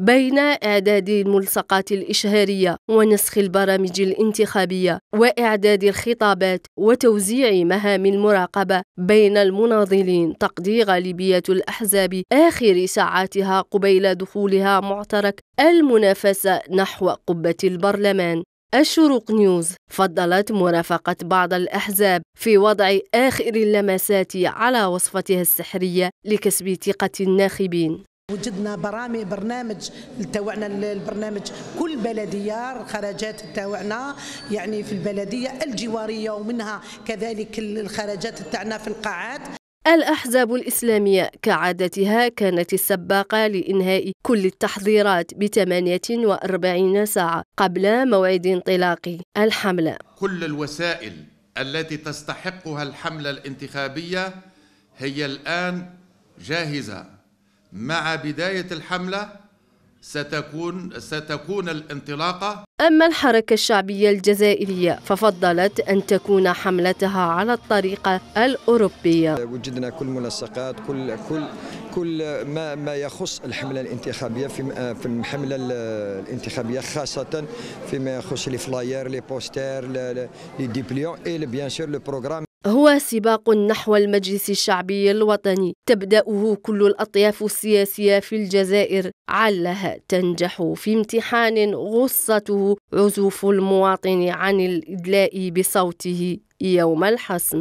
بين إعداد الملصقات الإشهارية ونسخ البرامج الانتخابية وإعداد الخطابات وتوزيع مهام المراقبة بين المناضلين تقضي غالبية الأحزاب آخر ساعاتها قبيل دخولها معترك المنافسة نحو قبة البرلمان الشروق نيوز فضلت مرافقة بعض الأحزاب في وضع آخر اللمسات على وصفتها السحرية لكسب ثقة الناخبين وجدنا برامج برنامج تاعنا البرنامج كل بلديه الخرجات تاعنا يعني في البلديه الجواريه ومنها كذلك الخرجات تاعنا في القاعات الأحزاب الإسلامية كعادتها كانت السباقة لإنهاء كل التحضيرات ب 48 ساعة قبل موعد انطلاق الحملة. كل الوسائل التي تستحقها الحملة الانتخابية هي الآن جاهزة مع بداية الحملة ستكون ستكون الانطلاقة أما الحركة الشعبية الجزائرية ففضلت أن تكون حملتها على الطريقة الأوروبية وجدنا كل منسقات كل كل كل ما ما يخص الحملة الانتخابية في في الحملة الانتخابية خاصة فيما يخص لي فلاير لي بوستر لي ديبليون اي بيان سور لو بروغرام هو سباق نحو المجلس الشعبي الوطني تبدأه كل الأطياف السياسية في الجزائر علها تنجح في امتحان غصته عزوف المواطن عن الإدلاء بصوته يوم الحسم